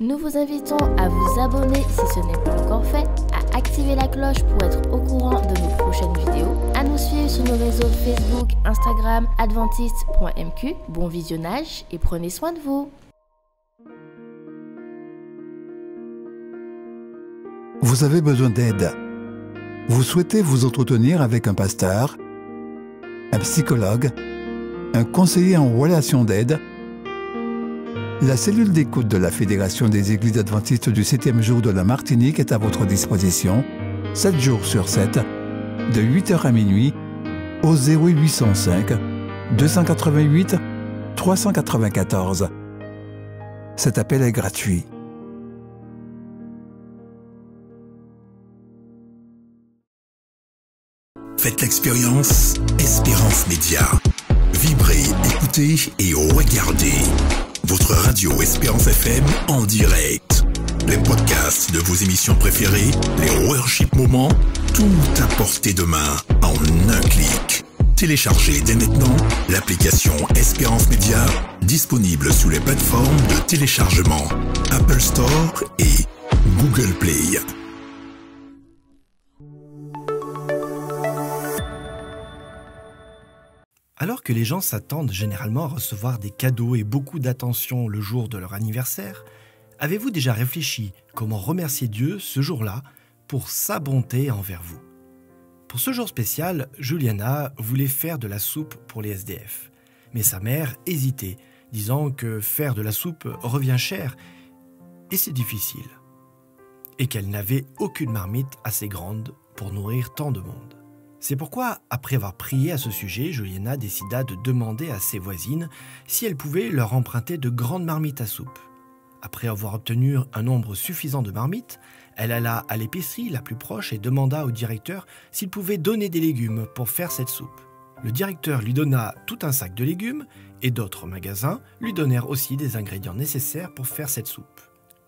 Nous vous invitons à vous abonner si ce n'est pas encore fait, à activer la cloche pour être au courant de nos prochaines vidéos, à nous suivre sur nos réseaux Facebook, Instagram, adventiste.mq. Bon visionnage et prenez soin de vous. Vous avez besoin d'aide. Vous souhaitez vous entretenir avec un pasteur, un psychologue, un conseiller en relation d'aide la cellule d'écoute de la Fédération des Églises adventistes du 7e jour de la Martinique est à votre disposition, 7 jours sur 7, de 8h à minuit, au 0805 288 394. Cet appel est gratuit. Faites l'expérience Espérance Média. Vibrez, écoutez et regardez votre radio Espérance FM en direct. Les podcasts de vos émissions préférées, les worship moments, tout à portée de main en un clic. Téléchargez dès maintenant l'application Espérance Média, disponible sous les plateformes de téléchargement Apple Store et Google Play. Alors que les gens s'attendent généralement à recevoir des cadeaux et beaucoup d'attention le jour de leur anniversaire, avez-vous déjà réfléchi comment remercier Dieu ce jour-là pour sa bonté envers vous Pour ce jour spécial, Juliana voulait faire de la soupe pour les SDF. Mais sa mère hésitait, disant que faire de la soupe revient cher et c'est difficile, et qu'elle n'avait aucune marmite assez grande pour nourrir tant de monde. C'est pourquoi, après avoir prié à ce sujet, Juliana décida de demander à ses voisines si elle pouvait leur emprunter de grandes marmites à soupe. Après avoir obtenu un nombre suffisant de marmites, elle alla à l'épicerie la plus proche et demanda au directeur s'il pouvait donner des légumes pour faire cette soupe. Le directeur lui donna tout un sac de légumes et d'autres magasins lui donnèrent aussi des ingrédients nécessaires pour faire cette soupe.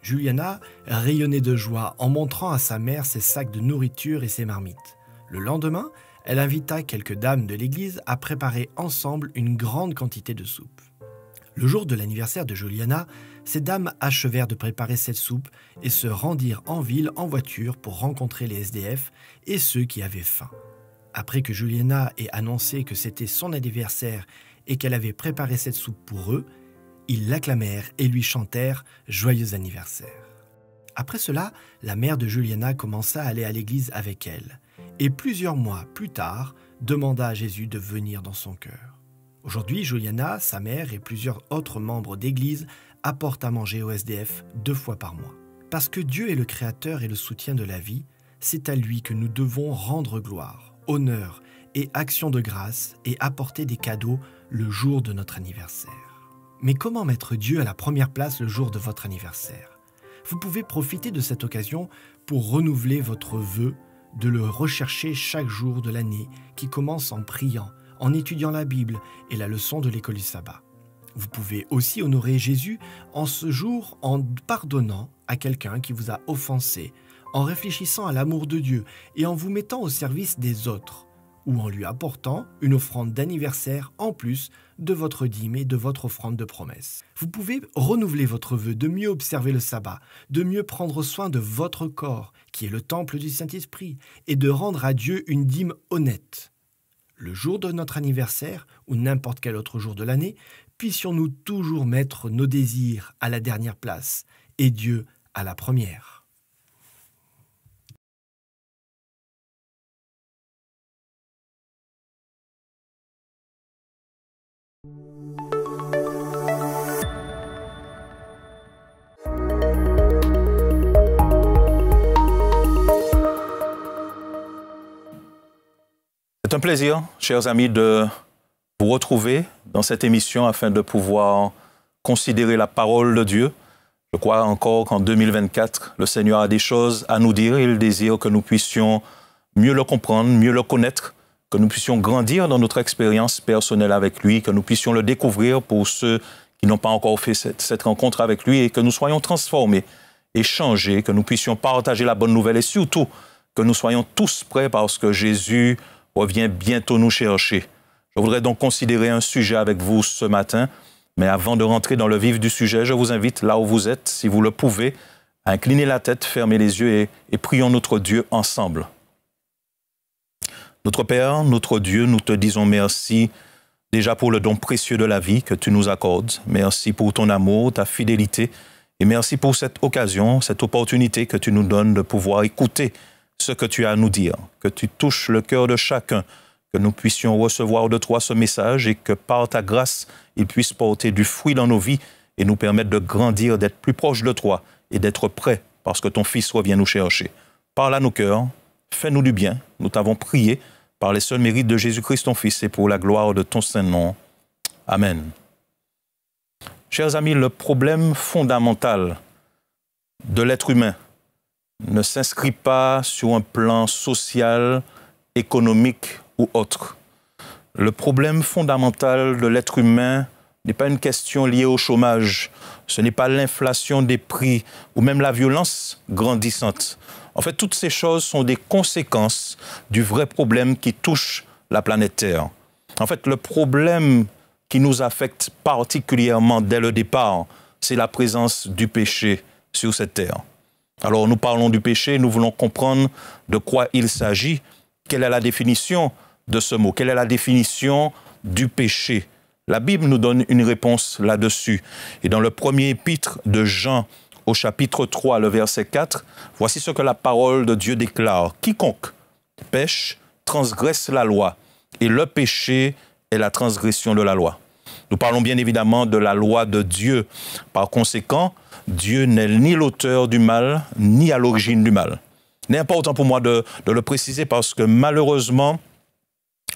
Juliana rayonnait de joie en montrant à sa mère ses sacs de nourriture et ses marmites. Le lendemain, elle invita quelques dames de l'église à préparer ensemble une grande quantité de soupe. Le jour de l'anniversaire de Juliana, ces dames achevèrent de préparer cette soupe et se rendirent en ville en voiture pour rencontrer les SDF et ceux qui avaient faim. Après que Juliana ait annoncé que c'était son anniversaire et qu'elle avait préparé cette soupe pour eux, ils l'acclamèrent et lui chantèrent Joyeux anniversaire. Après cela, la mère de Juliana commença à aller à l'église avec elle et plusieurs mois plus tard demanda à Jésus de venir dans son cœur. Aujourd'hui, Juliana, sa mère et plusieurs autres membres d'Église apportent à manger au SDF deux fois par mois. Parce que Dieu est le Créateur et le soutien de la vie, c'est à lui que nous devons rendre gloire, honneur et action de grâce et apporter des cadeaux le jour de notre anniversaire. Mais comment mettre Dieu à la première place le jour de votre anniversaire Vous pouvez profiter de cette occasion pour renouveler votre vœu de le rechercher chaque jour de l'année qui commence en priant, en étudiant la Bible et la leçon de l'école du sabbat. Vous pouvez aussi honorer Jésus en ce jour en pardonnant à quelqu'un qui vous a offensé, en réfléchissant à l'amour de Dieu et en vous mettant au service des autres ou en lui apportant une offrande d'anniversaire en plus de votre dîme et de votre offrande de promesse. Vous pouvez renouveler votre vœu de mieux observer le sabbat, de mieux prendre soin de votre corps, qui est le temple du Saint-Esprit, et de rendre à Dieu une dîme honnête. Le jour de notre anniversaire, ou n'importe quel autre jour de l'année, puissions-nous toujours mettre nos désirs à la dernière place et Dieu à la première. C'est un plaisir, chers amis, de vous retrouver dans cette émission afin de pouvoir considérer la parole de Dieu. Je crois encore qu'en 2024, le Seigneur a des choses à nous dire. Il désire que nous puissions mieux le comprendre, mieux le connaître que nous puissions grandir dans notre expérience personnelle avec lui, que nous puissions le découvrir pour ceux qui n'ont pas encore fait cette, rencontre avec lui et que nous soyons transformés et changés, que nous puissions partager la bonne nouvelle et surtout que nous soyons tous prêts parce que Jésus revient bientôt nous chercher. Je voudrais donc considérer un sujet avec vous ce matin, mais avant de rentrer dans le vif du sujet, je vous invite là où vous êtes, si vous le pouvez, à incliner la tête, fermer les yeux et prions notre Dieu ensemble. Notre Père, notre Dieu, nous te disons merci déjà pour le don précieux de la vie que tu nous accordes. Merci pour ton amour, ta fidélité et merci pour cette occasion, cette opportunité que tu nous donnes de pouvoir écouter ce que tu as à nous dire, que tu touches le cœur de chacun, que nous puissions recevoir de toi ce message et que par ta grâce, il puisse porter du fruit dans nos vies et nous permettre de grandir, d'être plus proches de toi et d'être prêts parce que ton Fils revient nous chercher. Parle à nos cœurs, fais-nous du bien. Nous t'avons prié par les seuls mérites de Jésus-Christ, ton Fils, et pour la gloire de ton Saint-Nom. Amen. Chers amis, le problème fondamental de l'être humain ne s'inscrit pas sur un plan social, économique ou autre. Le problème fondamental de l'être humain n'est pas une question liée au chômage, ce n'est pas l'inflation des prix ou même la violence grandissante. En fait, toutes ces choses sont des conséquences du vrai problème qui touche la planète Terre. En fait, le problème qui nous affecte particulièrement dès le départ, c'est la présence du péché sur cette terre. Alors nous parlons du péché, nous voulons comprendre de quoi il s'agit, quelle est la définition de ce mot, quelle est la définition du péché. La Bible nous donne une réponse là-dessus. Et dans le premier épître de Jean, au chapitre 3, le verset 4, voici ce que la parole de Dieu déclare. Quiconque pêche transgresse la loi, et le péché est la transgression de la loi. Nous parlons bien évidemment de la loi de Dieu. Par conséquent, Dieu n'est ni l'auteur du mal, ni à l'origine du mal. N'est important pour moi de, le préciser parce que malheureusement,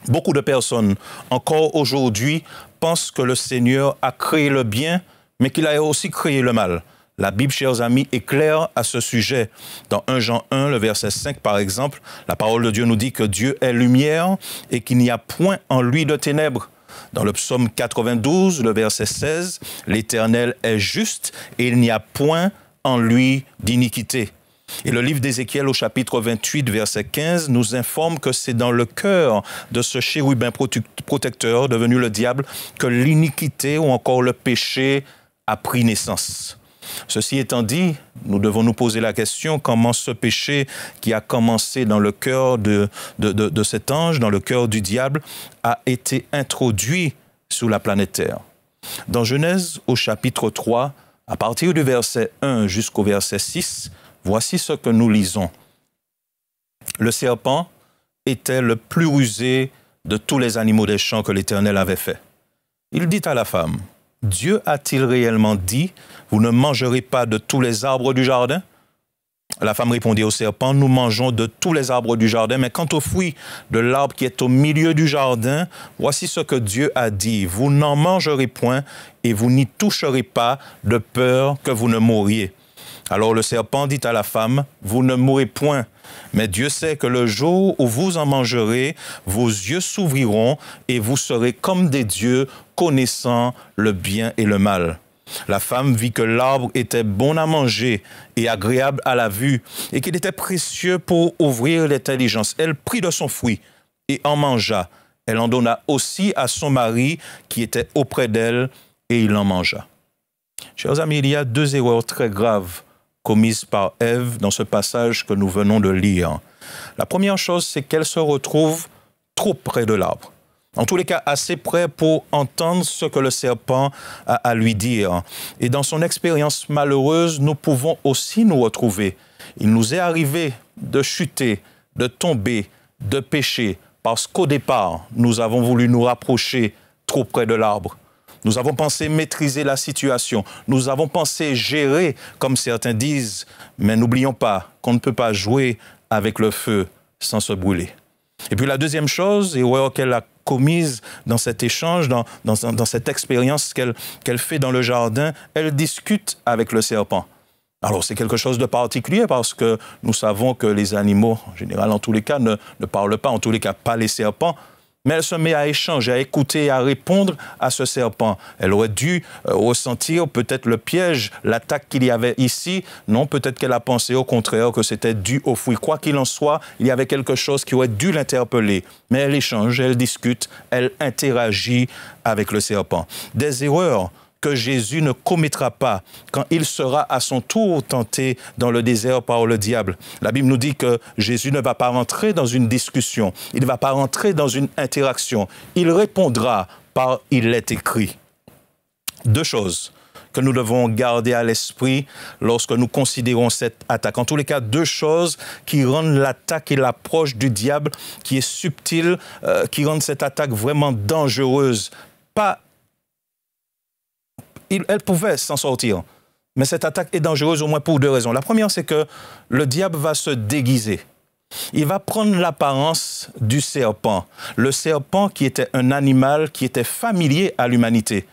beaucoup de personnes, encore aujourd'hui, pensent que le Seigneur a créé le bien, mais qu'il a aussi créé le mal. La Bible, chers amis, est claire à ce sujet. Dans 1 Jean 1, le verset 5, par exemple, la parole de Dieu nous dit que Dieu est lumière et qu'il n'y a point en lui de ténèbres. Dans le psaume 92, le verset 16, l'Éternel est juste et il n'y a point en lui d'iniquité. Et le livre d'Ézéchiel au chapitre 28, verset 15, nous informe que c'est dans le cœur de ce chérubin protecteur devenu le diable que l'iniquité ou encore le péché a pris naissance. Ceci étant dit, nous devons nous poser la question comment ce péché qui a commencé dans le cœur de, cet ange, dans le cœur du diable, a été introduit sur la planète Terre. Dans Genèse au chapitre 3, à partir du verset 1 jusqu'au verset 6, voici ce que nous lisons. Le serpent était le plus rusé de tous les animaux des champs que l'Éternel avait fait. Il dit à la femme, Dieu a-t-il réellement dit, vous ne mangerez pas de tous les arbres du jardin La femme répondit au serpent, nous mangeons de tous les arbres du jardin, mais quant au fruit de l'arbre qui est au milieu du jardin, voici ce que Dieu a dit, vous n'en mangerez point et vous n'y toucherez pas de peur que vous ne mouriez. Alors le serpent dit à la femme, vous ne mourrez point, mais Dieu sait que le jour où vous en mangerez, vos yeux s'ouvriront et vous serez comme des dieux, connaissant le bien et le mal. La femme vit que l'arbre était bon à manger et agréable à la vue, et qu'il était précieux pour ouvrir l'intelligence. Elle prit de son fruit et en mangea. Elle en donna aussi à son mari qui était auprès d'elle, et il en mangea. Chers amis, il y a deux erreurs très graves commises par Ève dans ce passage que nous venons de lire. La première chose, c'est qu'elle se retrouve trop près de l'arbre en tous les cas assez près pour entendre ce que le serpent a à lui dire. Et dans son expérience malheureuse, nous pouvons aussi nous retrouver. Il nous est arrivé de chuter, de tomber, de pécher, parce qu'au départ, nous avons voulu nous rapprocher trop près de l'arbre. Nous avons pensé maîtriser la situation, nous avons pensé gérer, comme certains disent, mais n'oublions pas qu'on ne peut pas jouer avec le feu sans se brûler. Et puis la deuxième chose, et qu'elle a commise dans cet échange, dans, cette expérience qu'elle fait dans le jardin, elle discute avec le serpent. Alors c'est quelque chose de particulier parce que nous savons que les animaux, en général, en tous les cas, ne parlent pas, en tous les cas pas les serpents, mais elle se met à échanger, à écouter à répondre à ce serpent. Elle aurait dû euh, ressentir peut-être le piège, l'attaque qu'il y avait ici. Non, peut-être qu'elle a pensé au contraire que c'était dû au fruit. Quoi qu'il en soit, il y avait quelque chose qui aurait dû l'interpeller. Mais elle échange, elle discute, elle interagit avec le serpent. Des erreurs que Jésus ne commettra pas quand il sera à son tour tenté dans le désert par le diable. La Bible nous dit que Jésus ne va pas rentrer dans une discussion, il ne va pas rentrer dans une interaction. Il répondra par il est écrit. Deux choses que nous devons garder à l'esprit lorsque nous considérons cette attaque. En tous les cas, deux choses qui rendent l'attaque et l'approche du diable, qui est subtile, euh, qui rendent cette attaque vraiment dangereuse, pas elle pouvait s'en sortir. Mais cette attaque est dangereuse au moins pour deux raisons. La première, c'est que le diable va se déguiser. Il va prendre l'apparence du serpent. Le serpent qui était un animal qui était familier à l'humanité.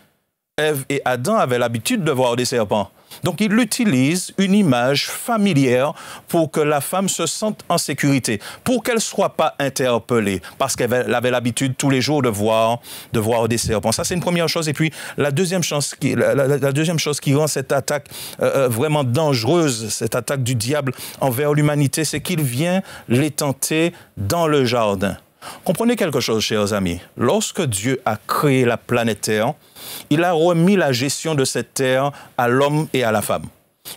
Ève et Adam avaient l'habitude de voir des serpents. Donc il utilise une image familière pour que la femme se sente en sécurité, pour qu'elle ne soit pas interpellée, parce qu'elle avait l'habitude tous les jours de voir, de voir des serpents. Ça, c'est une première chose. Et puis la deuxième chose qui, la, rend cette attaque euh, euh, vraiment dangereuse, cette attaque du diable envers l'humanité, c'est qu'il vient les tenter dans le jardin. Comprenez quelque chose, chers amis. Lorsque Dieu a créé la planète Terre, il a remis la gestion de cette Terre à l'homme et à la femme.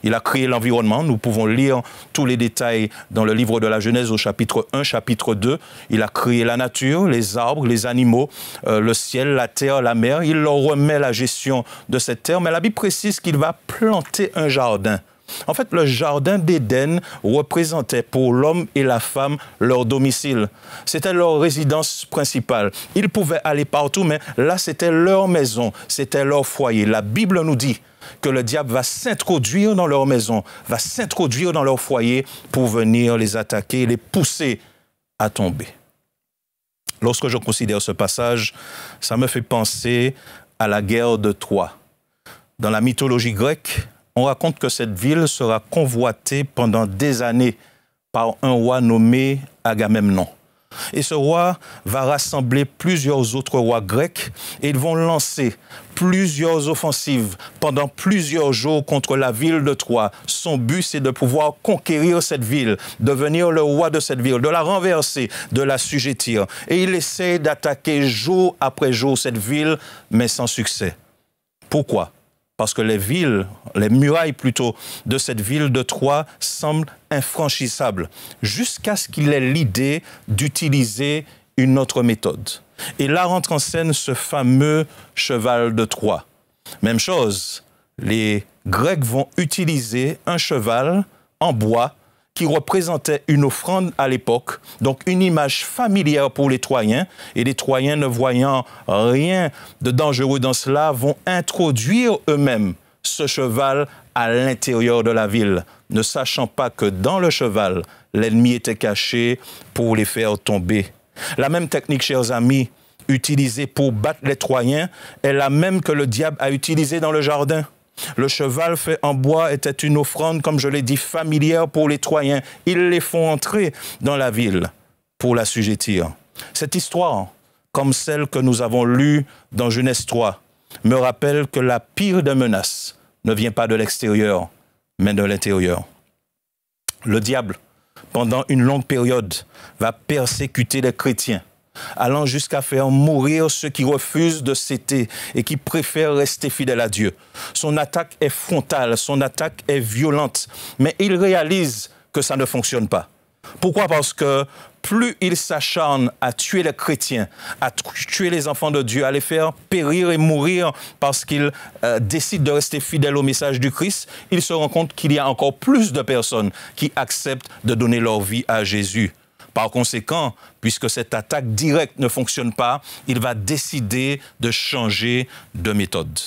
Il a créé l'environnement. Nous pouvons lire tous les détails dans le livre de la Genèse au chapitre 1, chapitre 2. Il a créé la nature, les arbres, les animaux, euh, le ciel, la terre, la mer. Il leur remet la gestion de cette terre. Mais la Bible précise qu'il va planter un jardin en fait, le jardin d'Éden représentait pour l'homme et la femme leur domicile. C'était leur résidence principale. Ils pouvaient aller partout, mais là, c'était leur maison, c'était leur foyer. La Bible nous dit que le diable va s'introduire dans leur maison, va s'introduire dans leur foyer pour venir les attaquer, les pousser à tomber. Lorsque je considère ce passage, ça me fait penser à la guerre de Troie. Dans la mythologie grecque, on raconte que cette ville sera convoitée pendant des années par un roi nommé Agamemnon. Et ce roi va rassembler plusieurs autres rois grecs et ils vont lancer plusieurs offensives pendant plusieurs jours contre la ville de Troie. Son but, c'est de pouvoir conquérir cette ville, devenir le roi de cette ville, de la renverser, de la sujettir. Et il essaie d'attaquer jour après jour cette ville, mais sans succès. Pourquoi parce que les villes, les murailles plutôt, de cette ville de Troie semblent infranchissables, jusqu'à ce qu'il ait l'idée d'utiliser une autre méthode. Et là rentre en scène ce fameux cheval de Troie. Même chose, les Grecs vont utiliser un cheval en bois qui représentait une offrande à l'époque, donc une image familière pour les Troyens. Et les Troyens, ne voyant rien de dangereux dans cela, vont introduire eux-mêmes ce cheval à l'intérieur de la ville, ne sachant pas que dans le cheval, l'ennemi était caché pour les faire tomber. La même technique, chers amis, utilisée pour battre les Troyens, est la même que le diable a utilisée dans le jardin. Le cheval fait en bois était une offrande, comme je l'ai dit, familière pour les Troyens. Ils les font entrer dans la ville pour l'assujettir. Cette histoire, comme celle que nous avons lue dans Genèse 3, me rappelle que la pire des menaces ne vient pas de l'extérieur, mais de l'intérieur. Le diable, pendant une longue période, va persécuter les chrétiens allant jusqu'à faire mourir ceux qui refusent de céder et qui préfèrent rester fidèles à Dieu. Son attaque est frontale, son attaque est violente, mais il réalise que ça ne fonctionne pas. Pourquoi Parce que plus il s'acharne à tuer les chrétiens, à tuer les enfants de Dieu, à les faire périr et mourir parce qu'il euh, décide décident de rester fidèle au message du Christ, il se rend compte qu'il y a encore plus de personnes qui acceptent de donner leur vie à Jésus. Par conséquent, puisque cette attaque directe ne fonctionne pas, il va décider de changer de méthode.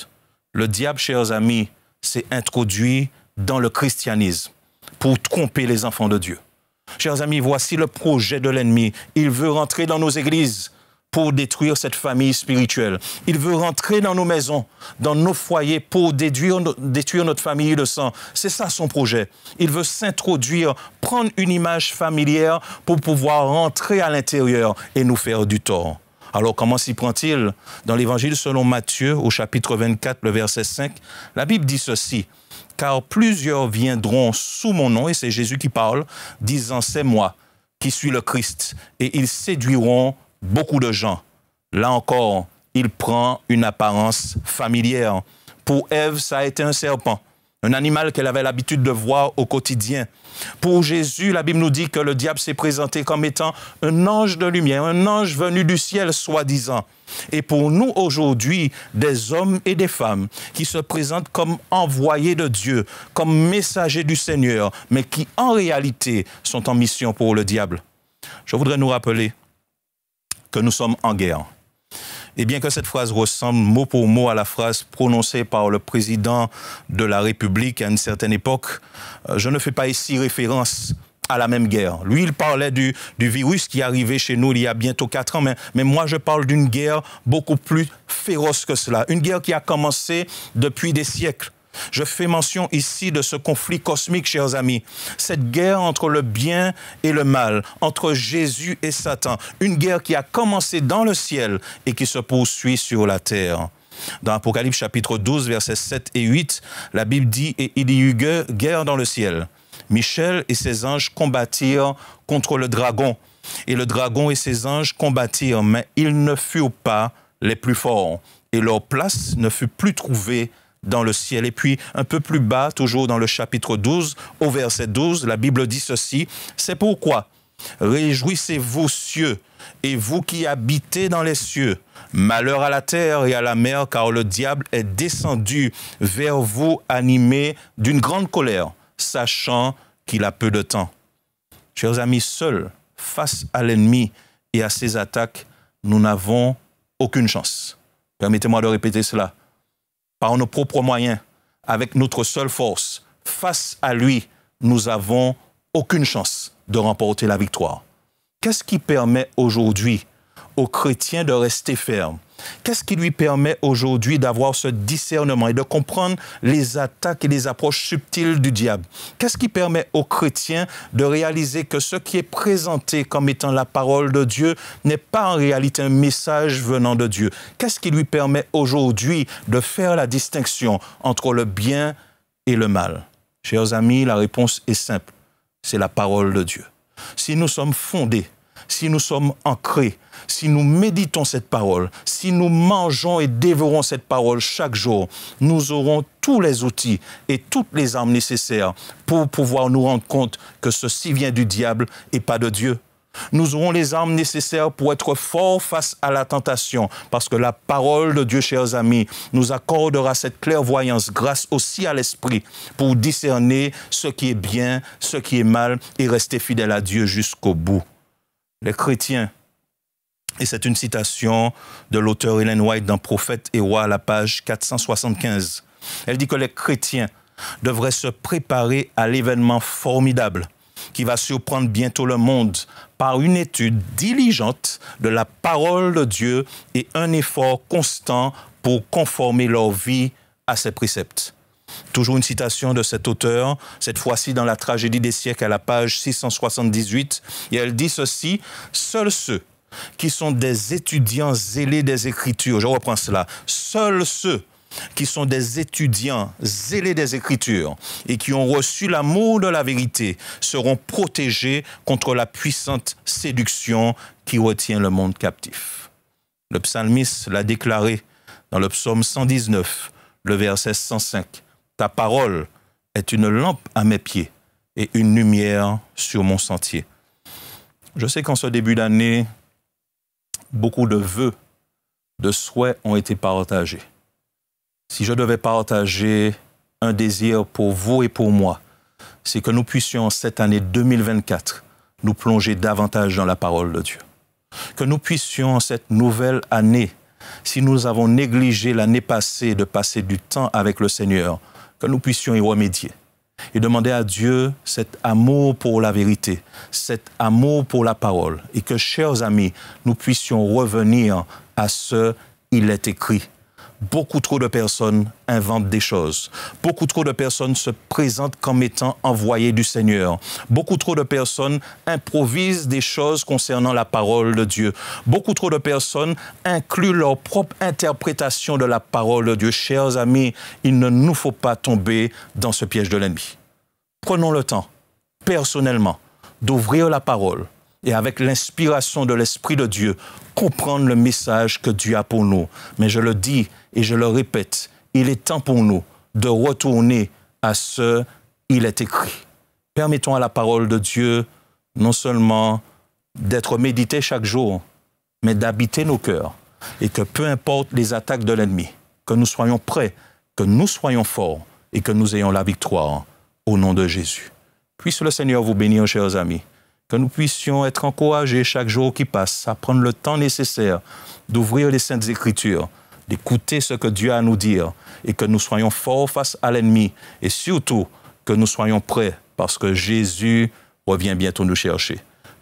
Le diable, chers amis, s'est introduit dans le christianisme pour tromper les enfants de Dieu. Chers amis, voici le projet de l'ennemi. Il veut rentrer dans nos églises pour détruire cette famille spirituelle. Il veut rentrer dans nos maisons, dans nos foyers pour déduire, détruire notre famille de sang. C'est ça son projet. Il veut s'introduire, prendre une image familière pour pouvoir rentrer à l'intérieur et nous faire du tort. Alors comment s'y prend-il Dans l'évangile selon Matthieu au chapitre 24, le verset 5, la Bible dit ceci. Car plusieurs viendront sous mon nom, et c'est Jésus qui parle, disant, c'est moi qui suis le Christ, et ils séduiront beaucoup de gens, là encore, il prend une apparence familière. Pour Ève, ça a été un serpent, un animal qu'elle avait l'habitude de voir au quotidien. Pour Jésus, la Bible nous dit que le diable s'est présenté comme étant un ange de lumière, un ange venu du ciel, soi-disant. Et pour nous aujourd'hui, des hommes et des femmes qui se présentent comme envoyés de Dieu, comme messagers du Seigneur, mais qui en réalité sont en mission pour le diable. Je voudrais nous rappeler que nous sommes en guerre. Et bien que cette phrase ressemble mot pour mot à la phrase prononcée par le président de la République à une certaine époque, euh, je ne fais pas ici référence à la même guerre. Lui, il parlait du, du virus qui arrivait chez nous il y a bientôt quatre ans, mais moi, je parle d'une guerre beaucoup plus féroce que cela. Une guerre qui a commencé depuis des siècles je fais mention ici de ce conflit cosmique, chers amis, cette guerre entre le bien et le mal, entre Jésus et Satan, une guerre qui a commencé dans le ciel et qui se poursuit sur la terre. Dans Apocalypse chapitre 12, versets 7 et 8, la Bible dit « Et il y eut guerre dans le ciel. Michel et ses anges combattirent contre le dragon. Et le dragon et ses anges combattirent, mais ils ne furent pas les plus forts. Et leur place ne fut plus trouvée dans le ciel. Et puis, un peu plus bas, toujours dans le chapitre 12, au verset 12, la Bible dit ceci, c'est pourquoi réjouissez-vous cieux, et vous qui habitez dans les cieux, malheur à la terre et à la mer, car le diable est descendu vers vous animé d'une grande colère, sachant qu'il a peu de temps. Chers amis, seuls, face à l'ennemi et à ses attaques, nous n'avons aucune chance. Permettez-moi de répéter cela par nos propres moyens, avec notre seule force, face à lui, nous avons aucune chance de remporter la victoire. Qu'est-ce qui permet aujourd'hui aux chrétiens de rester ferme Qu'est-ce qui lui permet aujourd'hui d'avoir ce discernement et de comprendre les attaques et les approches subtiles du diable Qu'est-ce qui permet aux chrétiens de réaliser que ce qui est présenté comme étant la parole de Dieu n'est pas en réalité un message venant de Dieu Qu'est-ce qui lui permet aujourd'hui de faire la distinction entre le bien et le mal Chers amis, la réponse est simple. C'est la parole de Dieu. Si nous sommes fondés si nous sommes ancrés, si nous méditons cette parole, si nous mangeons et dévorons cette parole chaque jour, nous aurons tous les outils et toutes les armes nécessaires pour pouvoir nous rendre compte que ceci vient du diable et pas de Dieu. Nous aurons les armes nécessaires pour être forts face à la tentation, parce que la parole de Dieu, chers amis, nous accordera cette clairvoyance grâce aussi à l'Esprit pour discerner ce qui est bien, ce qui est mal et rester fidèle à Dieu jusqu'au bout les chrétiens. Et c'est une citation de l'auteur Ellen White dans Prophète et Roi à la page 475. Elle dit que les chrétiens devraient se préparer à l'événement formidable qui va surprendre bientôt le monde par une étude diligente de la parole de Dieu et un effort constant pour conformer leur vie à ses préceptes. Toujours une citation de cet auteur, cette fois-ci dans la tragédie des siècles à la page 678, et elle dit ceci, seuls ceux qui sont des étudiants zélés des Écritures, je reprends cela, seuls ceux qui sont des étudiants zélés des Écritures et qui ont reçu l'amour de la vérité seront protégés contre la puissante séduction qui retient le monde captif. Le psalmiste l'a déclaré dans le psaume 119, le verset 105. Ta parole est une lampe à mes pieds et une lumière sur mon sentier. Je sais qu'en ce début d'année, beaucoup de vœux, de souhaits ont été partagés. Si je devais partager un désir pour vous et pour moi, c'est que nous puissions cette année 2024 nous plonger davantage dans la parole de Dieu. Que nous puissions cette nouvelle année, si nous avons négligé l'année passée de passer du temps avec le Seigneur, que nous puissions y remédier et demander à Dieu cet amour pour la vérité, cet amour pour la parole, et que, chers amis, nous puissions revenir à ce il est écrit beaucoup trop de personnes inventent des choses. Beaucoup trop de personnes se présentent comme étant envoyées du Seigneur. Beaucoup trop de personnes improvisent des choses concernant la parole de Dieu. Beaucoup trop de personnes incluent leur propre interprétation de la parole de Dieu. Chers amis, il ne nous faut pas tomber dans ce piège de l'ennemi. Prenons le temps, personnellement, d'ouvrir la parole, et avec l'inspiration de l'Esprit de Dieu, comprendre le message que Dieu a pour nous. Mais je le dis et je le répète, il est temps pour nous de retourner à ce il est écrit. Permettons à la parole de Dieu non seulement d'être médité chaque jour, mais d'habiter nos cœurs. Et que peu importe les attaques de l'ennemi, que nous soyons prêts, que nous soyons forts et que nous ayons la victoire au nom de Jésus. Puisse le Seigneur vous bénir, chers amis que nous puissions être encouragés chaque jour qui passe à prendre le temps nécessaire d'ouvrir les saintes écritures, d'écouter ce que Dieu a à nous dire et que nous soyons forts face à l'ennemi et surtout que nous soyons prêts parce que Jésus revient bientôt nous chercher.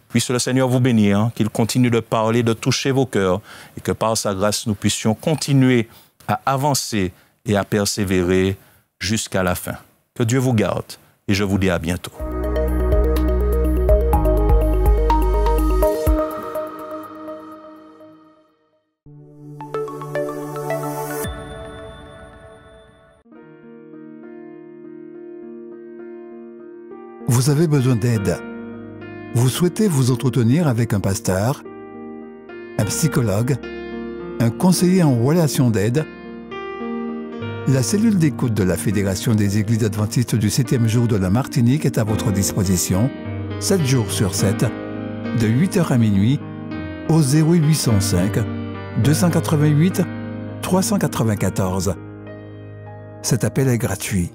Puisse le Seigneur vous bénir, qu'il continue de parler, de toucher vos cœurs et que par sa grâce nous puissions continuer à avancer et à persévérer jusqu'à la fin. Que Dieu vous garde et je vous dis à bientôt. Vous avez besoin d'aide. Vous souhaitez vous entretenir avec un pasteur, un psychologue, un conseiller en relation d'aide. La cellule d'écoute de la Fédération des Églises adventistes du 7e jour de la Martinique est à votre disposition, 7 jours sur 7, de 8h à minuit, au 0805 288 394. Cet appel est gratuit.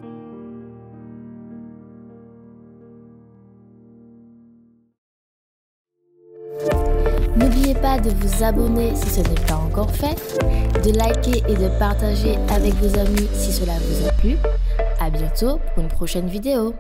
de vous abonner si ce n'est pas encore fait, de liker et de partager avec vos amis si cela vous a plu. A bientôt pour une prochaine vidéo.